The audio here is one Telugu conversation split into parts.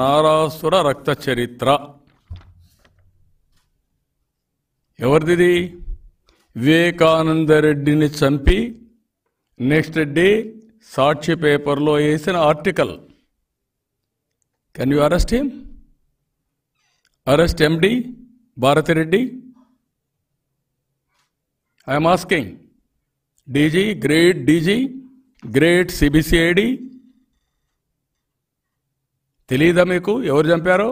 నారాసుర రక్త చరిత్ర ఎవరిది వివేకానందరెడ్డిని చంపి నెక్స్ట్ డే సాక్షి పేపర్లో వేసిన article can you arrest him arrest MD Bharathi Reddy I'm asking DG great DG great CBCID తెలియదా మీకు ఎవరు చంపారో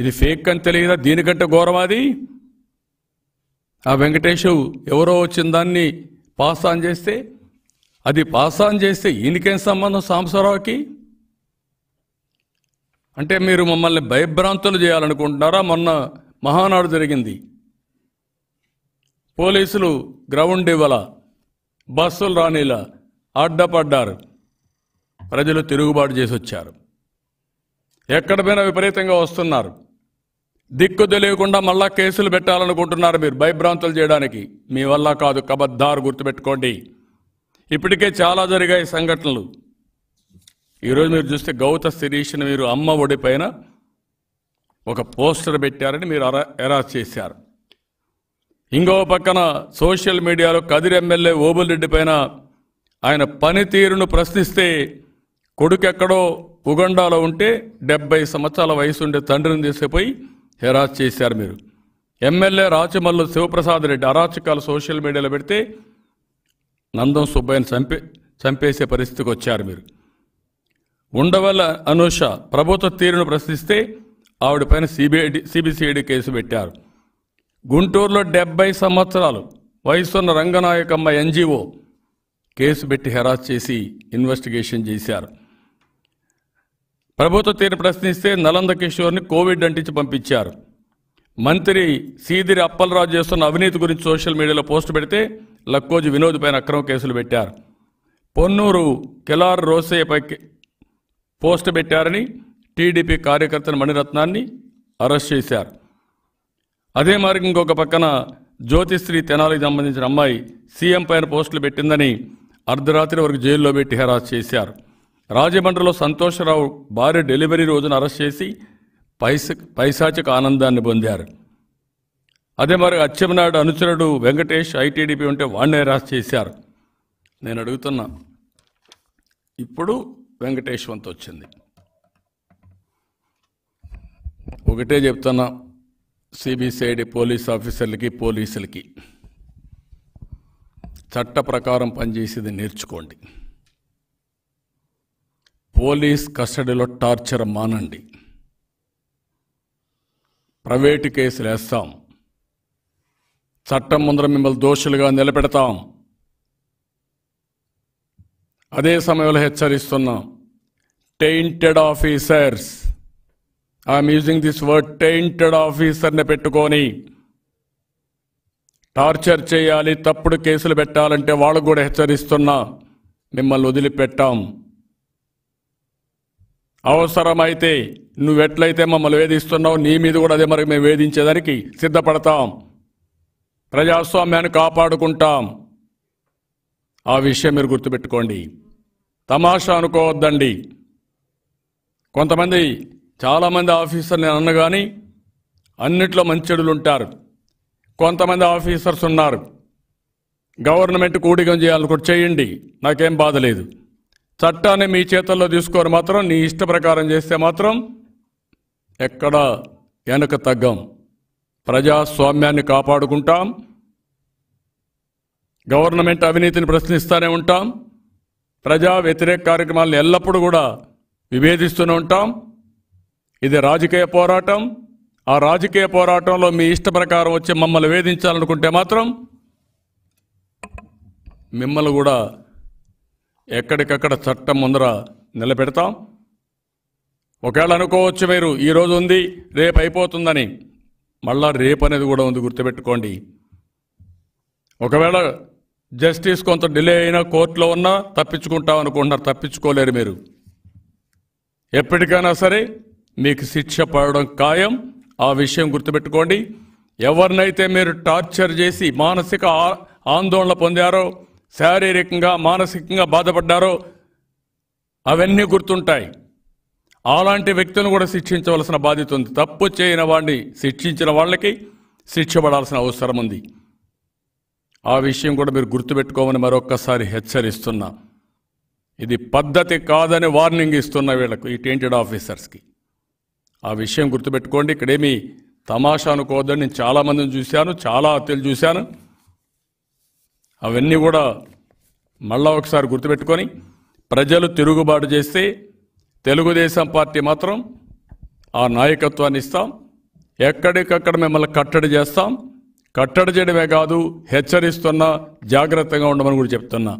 ఇది ఫేక్ అని తెలియదా దీనికంటే ఘోరవాది ఆ వెంకటేశు ఎవరో వచ్చిన దాన్ని పాస్ ఆన్ చేస్తే అది పాస్ ఆన్ చేస్తే ఈయనకేం సంబంధం సాంసరావుకి అంటే మీరు మమ్మల్ని భయభ్రాంతులు చేయాలనుకుంటున్నారా మొన్న మహానాడు జరిగింది పోలీసులు గ్రౌండ్ ఇవ్వాల బస్సులు రానిలా అడ్డపడ్డారు ప్రజలు తిరుగుబాటు చేసి వచ్చారు ఎక్కడ పోయినా విపరీతంగా వస్తున్నారు దిక్కు తెలియకుండా మళ్ళా కేసులు పెట్టాలనుకుంటున్నారు మీరు భయభ్రాంతులు చేయడానికి మీ వల్ల కాదు కబద్దారు గుర్తుపెట్టుకోండి ఇప్పటికే చాలా జరిగాయి సంఘటనలు ఈరోజు మీరు చూస్తే గౌత శిరీష్ని మీరు అమ్మ ఒడి పైన ఒక పోస్టర్ పెట్టారని మీరు ఎరా చేశారు ఇంకో పక్కన సోషల్ మీడియాలో కదిరి ఎమ్మెల్యే ఓబుల్ రెడ్డి పైన ఆయన పనితీరును ప్రశ్నిస్తే కొడుకెక్కడో ఉగండాలో ఉంటే డెబ్బై సంవత్సరాల వయసు ఉండే తండ్రిని తీసుకుపోయి హెరాస్ చేశారు మీరు ఎమ్మెల్యే రాచమల్లు శివప్రసాద్ రెడ్డి అరాచకాలు సోషల్ మీడియాలో పెడితే నందం సుబ్బయ్యను చంపే చంపేసే పరిస్థితికి వచ్చారు మీరు ఉండవల్ల అనూష ప్రభుత్వ తీరును ప్రశ్నిస్తే ఆవిడపైన సిబిఐడి సిబిసిఐడి కేసు పెట్టారు గుంటూరులో డెబ్బై సంవత్సరాలు వయసున్న రంగనాయకమ్మ ఎన్జిఓ కేసు పెట్టి హెరాస్ చేసి ఇన్వెస్టిగేషన్ చేశారు ప్రభుత్వ తీరు ప్రశ్నిస్తే నలంద కిషోర్ని కోవిడ్ అంటించి పంపించారు మంత్రి సీదిరి అప్పలరాజు చేస్తున్న అవినీతి గురించి సోషల్ మీడియాలో పోస్టు పెడితే లక్కోజు వినోద్ పైన అక్రమ కేసులు పెట్టారు పొన్నూరు కెలార్ రోసేపై పోస్టు పెట్టారని టీడీపీ కార్యకర్తను మణిరత్నాన్ని అరెస్ట్ చేశారు అదే మార్గం ఇంకొక పక్కన జ్యోతిశ్రీ తెనాలికి సంబంధించిన అమ్మాయి సీఎం పైన పోస్టులు పెట్టిందని అర్ధరాత్రి వరకు జైల్లో పెట్టి హెరాస్ చేశారు రాజమండ్రిలో సంతోషరావు భార్య డెలివరీ రోజున అరెస్ట్ చేసి పైస పైశాచిక ఆనందాన్ని పొందారు అదే మరి అచ్చెన్నాయుడు అనుచరుడు వెంకటేష్ ఐటీడీపీ ఉంటే వాడినే అరెస్ట్ చేశారు నేను అడుగుతున్నా ఇప్పుడు వెంకటేష్ వంత వచ్చింది ఒకటే చెప్తున్నా సిబిసిఐడి పోలీస్ ఆఫీసర్లకి పోలీసులకి చట్ట ప్రకారం పనిచేసేది నేర్చుకోండి పోలీస్ కస్టడీలో టార్చర్ మానండి ప్రైవేటు కేసులు వేస్తాం చట్టం ముందర మిమ్మల్ని దోషులుగా నిలబెడతాం అదే సమయంలో హెచ్చరిస్తున్నాం tainted officers I'm using this word tainted ఆఫీసర్ని పెట్టుకొని టార్చర్ చేయాలి తప్పుడు కేసులు పెట్టాలంటే వాళ్ళకు కూడా హెచ్చరిస్తున్నా మిమ్మల్ని వదిలిపెట్టాం అవసరమైతే నువ్వెట్లయితే మమ్మల్ని వేధిస్తున్నావు నీ మీద కూడా అదే మరి మేము వేధించేదానికి సిద్ధపడతాం ప్రజాస్వామ్యాన్ని కాపాడుకుంటాం ఆ విషయం మీరు గుర్తుపెట్టుకోండి తమాషా అనుకోవద్దండి కొంతమంది చాలామంది ఆఫీసర్లు నేను అన్నగాని అన్నిట్లో మంచెడులు ఉంటారు కొంతమంది ఆఫీసర్స్ ఉన్నారు గవర్నమెంట్ కూడికం చేయాలనుకుంటే చేయండి నాకేం బాధ లేదు చట్టాన్ని మీ చేతుల్లో తీసుకొని మాత్రం నీ ఇష్ట ప్రకారం చేస్తే మాత్రం ఎక్కడ వెనక తగ్గం ప్రజాస్వామ్యాన్ని కాపాడుకుంటాం గవర్నమెంట్ అవినీతిని ప్రశ్నిస్తూనే ఉంటాం ప్రజా వ్యతిరేక కార్యక్రమాలను ఎల్లప్పుడూ కూడా విభేదిస్తూనే ఉంటాం ఇది రాజకీయ పోరాటం ఆ రాజకీయ పోరాటంలో మీ ఇష్ట ప్రకారం వచ్చి మమ్మల్ని వేధించాలనుకుంటే మాత్రం మిమ్మల్ని కూడా ఎక్కడికక్కడ చట్టం ముందర నిలబెడతాం ఒకవేళ అనుకోవచ్చు మీరు ఈరోజు ఉంది రేపు అయిపోతుందని మళ్ళా రేపు అనేది కూడా ఉంది గుర్తుపెట్టుకోండి ఒకవేళ జస్టిస్ కొంత డిలే అయినా కోర్టులో ఉన్నా తప్పించుకుంటాం అనుకుంటున్నారు తప్పించుకోలేరు మీరు ఎప్పటికైనా సరే మీకు శిక్ష పడడం ఖాయం ఆ విషయం గుర్తుపెట్టుకోండి ఎవరినైతే మీరు టార్చర్ చేసి మానసిక ఆందోళన పొందారో శారీరకంగా మానసికంగా బాధపడ్డారో అవన్నీ గుర్తుంటాయి అలాంటి వ్యక్తులను కూడా శిక్షించవలసిన బాధ్యత ఉంది తప్పు చేయని వాడిని శిక్షించిన వాళ్ళకి శిక్షపడాల్సిన అవసరం ఉంది ఆ విషయం కూడా మీరు గుర్తుపెట్టుకోమని మరొక్కసారి హెచ్చరిస్తున్నా ఇది పద్ధతి కాదని వార్నింగ్ ఇస్తున్న వీళ్ళకు ఈ టెంటెడ్ ఆఫీసర్స్కి ఆ విషయం గుర్తుపెట్టుకోండి ఇక్కడేమీ తమాషా అనుకోవద్దని నేను చాలామందిని చూశాను చాలా హత్యలు చూశాను అవన్నీ కూడా మళ్ళా ఒకసారి గుర్తుపెట్టుకొని ప్రజలు తిరుగుబాటు చేస్తే తెలుగుదేశం పార్టీ మాత్రం ఆ నాయకత్వాన్ని ఇస్తాం ఎక్కడికక్కడ మిమ్మల్ని కట్టడి చేస్తాం కట్టడి చేయడమే కాదు హెచ్చరిస్తున్నా జాగ్రత్తగా ఉండమని కూడా చెప్తున్నా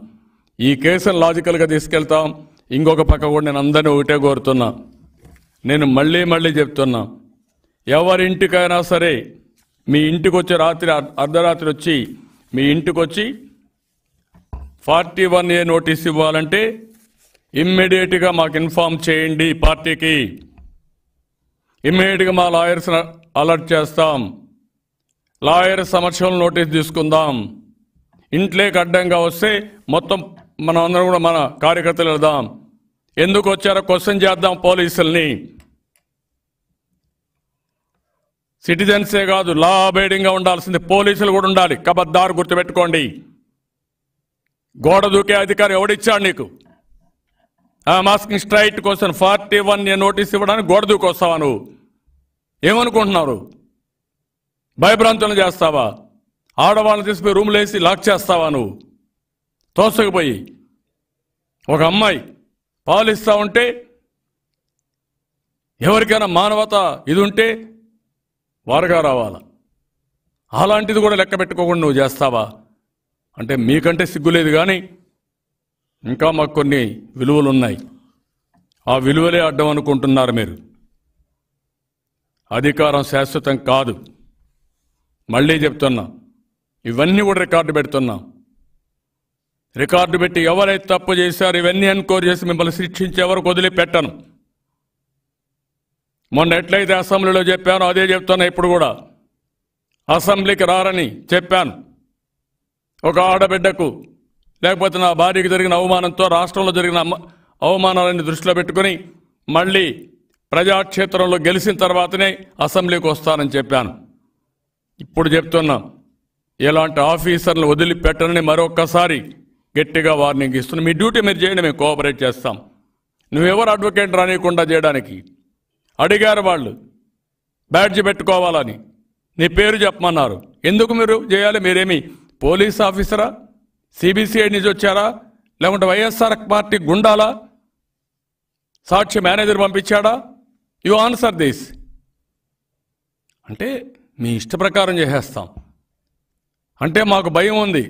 ఈ కేసును లాజికల్గా తీసుకెళ్తాం ఇంకొక పక్క కూడా నేను అందరినీ ఒకటే కోరుతున్నా నేను మళ్ళీ మళ్ళీ చెప్తున్నా ఎవరింటికైనా సరే మీ ఇంటికి వచ్చి రాత్రి అర్ధరాత్రి వచ్చి మీ ఇంటికి వచ్చి ఫార్టీ వన్ ఏ నోటీస్ ఇవ్వాలంటే ఇమ్మీడియట్గా మాకు ఇన్ఫామ్ చేయండి పార్టీకి ఇమ్మీడియట్గా మా లాయర్స్ అలర్ట్ చేస్తాం లాయర్ సమక్షంలో నోటీస్ తీసుకుందాం ఇంట్లోకి అడ్డంగా వస్తే మొత్తం మనం అందరం కూడా మన కార్యకర్తలు వెళ్దాం ఎందుకు వచ్చారో క్వశ్చన్ చేద్దాం పోలీసుల్ని సిటిజన్సే కాదు లా అబైడింగ్గా ఉండాల్సింది పోలీసులు కూడా ఉండాలి కబద్దారు గుర్తుపెట్టుకోండి గోడ దూకే అధికారం ఎవడిచ్చాడు నీకు ఆ మాస్కింగ్ స్ట్రైట్ కోసం ఫార్టీ వన్ నోటీస్ ఇవ్వడానికి గోడ దూకొస్తావా నువ్వు ఏమనుకుంటున్నారు భయభ్రాంతులు చేస్తావా ఆడవాళ్ళని తీసిపోయి రూమ్లు వేసి లాక్ చేస్తావా నువ్వు తోసకపోయి ఒక అమ్మాయి పాలు ఇస్తా ఉంటే ఎవరికైనా మానవత ఇది ఉంటే వారుగా రావాలా అలాంటిది కూడా లెక్క పెట్టుకోకుండా నువ్వు చేస్తావా అంటే మీకంటే సిగ్గులేదు కానీ ఇంకా మాకు కొన్ని విలువలు ఉన్నాయి ఆ విలువలే అడ్డం అనుకుంటున్నారు మీరు అధికారం శాశ్వతం కాదు మళ్ళీ చెప్తున్నా ఇవన్నీ కూడా రికార్డు పెడుతున్నా రికార్డు పెట్టి ఎవరైతే తప్పు చేశారో ఇవన్నీ ఎన్క్వైరీ చేసి మిమ్మల్ని శిక్షించే వరకు వదిలిపెట్టను మొన్న ఎట్లయితే అసెంబ్లీలో చెప్పానో అదే చెప్తున్నా ఇప్పుడు కూడా అసెంబ్లీకి రారని చెప్పాను ఒక ఆడబిడ్డకు లేకపోతే నా భార్యకు జరిగిన అవమానంతో రాష్ట్రంలో జరిగిన అవమానాలని దృష్టిలో పెట్టుకుని మళ్ళీ ప్రజాక్షేత్రంలో గెలిచిన తర్వాతనే అసెంబ్లీకి వస్తానని చెప్పాను ఇప్పుడు చెప్తున్నా ఎలాంటి ఆఫీసర్లు వదిలిపెట్టనని మరొక్కసారి గట్టిగా వార్నింగ్ ఇస్తున్నాను మీ డ్యూటీ మీరు చేయండి మేము కోఆపరేట్ చేస్తాం నువ్వెవరు అడ్వకేట్ రానియకుండా చేయడానికి అడిగారు వాళ్ళు బ్యాడ్జ్ పెట్టుకోవాలని నీ పేరు చెప్పమన్నారు ఎందుకు మీరు చేయాలి మీరేమి పోలీస్ ఆఫీసరా సిబిసిఐ నుంచి వచ్చారా లేకుంటే వైఎస్ఆర్ పార్టీ గుండాలా సాక్షి మేనేజర్ పంపించాడా యు ఆన్సర్ దిస్ అంటే మీ ఇష్ట ప్రకారం చేసేస్తాం అంటే మాకు భయం ఉంది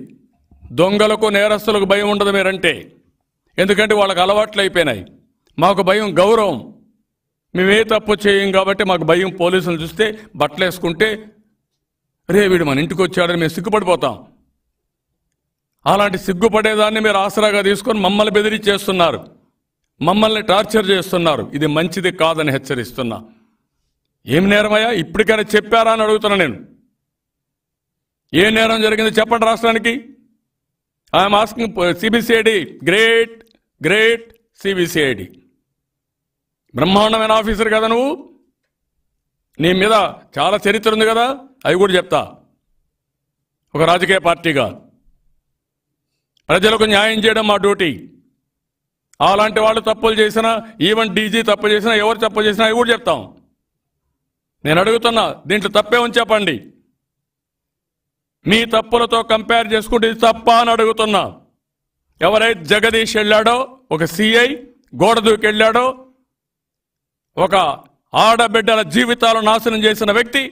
దొంగలకు నేరస్తులకు భయం ఉండదు మీరంటే ఎందుకంటే వాళ్ళకి అలవాట్లు అయిపోయినాయి మాకు భయం గౌరవం మేమే తప్పు చేయం కాబట్టి మాకు భయం పోలీసులు చూస్తే బట్టలు వేసుకుంటే రే వీడు మన ఇంటికి వచ్చాడని మేము సిగ్గుపడిపోతాం అలాంటి సిగ్గుపడేదాన్ని మీరు ఆసరాగా తీసుకొని మమ్మల్ని బెదిరి చేస్తున్నారు మమ్మల్ని టార్చర్ చేస్తున్నారు ఇది మంచిది కాదని హెచ్చరిస్తున్నా ఏం నేరమయ్యా ఇప్పటికైనా చెప్పారా అని అడుగుతున్నా నేను ఏ నేరం జరిగింది చెప్పండి రాష్ట్రానికి I'm asking CBCID great great CBCID బ్రహ్మాండమైన ఆఫీసర్ కదా నువ్వు నీ మీద చాలా చరిత్ర ఉంది కదా అవి కూడా చెప్తా ఒక రాజకీయ పార్టీగా ప్రజలకు న్యాయం చేయడం మా డ్యూటీ అలాంటి వాళ్ళు తప్పులు చేసినా ఈవెన్ డీజీ తప్పు చేసినా ఎవరు తప్పు చేసినా కూడా చెప్తాం నేను అడుగుతున్నా దీంట్లో తప్పే ఉంది చెప్పండి మీ తప్పులతో కంపేర్ చేసుకుంటే ఇది తప్ప అని అడుగుతున్నా ఎవరైతే జగదీష్ వెళ్ళాడో ఒక సిఐ గోడ దూకి వెళ్ళాడో ఒక ఆడబిడ్డల జీవితాలు నాశనం చేసిన వ్యక్తి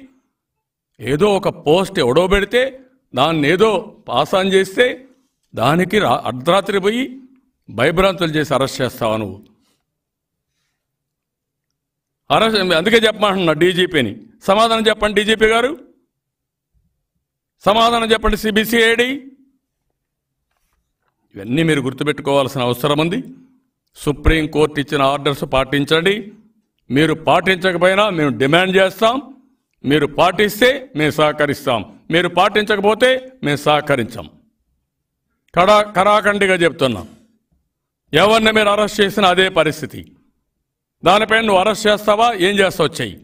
ఏదో ఒక పోస్ట్ ఎవడో పెడితే దాన్ని ఏదో పాసాన్ చేస్తే దానికి అర్ధరాత్రి పోయి భయభ్రాంతులు చేసి అరెస్ట్ చేస్తావా నువ్వు అరెస్ట్ అందుకే చెప్పమంటున్నా డీజీపీని సమాధానం చెప్పండి డీజీపీ గారు సమాధానం చెప్పండి సిబిసిఐడి ఇవన్నీ మీరు గుర్తుపెట్టుకోవాల్సిన అవసరం ఉంది సుప్రీంకోర్టు ఇచ్చిన ఆర్డర్స్ పాటించండి మీరు పాటించకపోయినా మేము డిమాండ్ చేస్తాం మీరు పాటిస్తే మేము సహకరిస్తాం మీరు పాటించకపోతే మేము సహకరించాం కడా కరాఖండిగా చెప్తున్నా ఎవరిని మీరు అరెస్ట్ చేసినా అదే పరిస్థితి దానిపైన నువ్వు అరెస్ట్ చేస్తావా ఏం చేస్తావు వచ్చాయి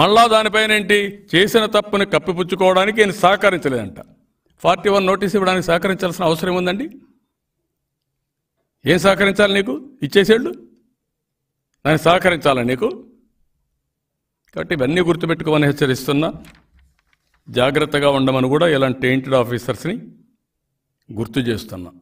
మళ్ళా దానిపైన ఏంటి చేసిన తప్పుని కప్పిపుచ్చుకోవడానికి నేను సహకరించలేదంట ఫార్టీ వన్ నోటీస్ ఇవ్వడానికి సహకరించాల్సిన అవసరం ఉందండి ఏం సహకరించాలి నీకు ఇచ్చేసేళ్ళు దాన్ని సహకరించాలా నీకు కాబట్టి ఇవన్నీ గుర్తుపెట్టుకోమని హెచ్చరిస్తున్నా జాగ్రత్తగా ఉండమని కూడా ఇలాంటి టెయింటెడ్ ఆఫీసర్స్ని గుర్తు చేస్తున్నా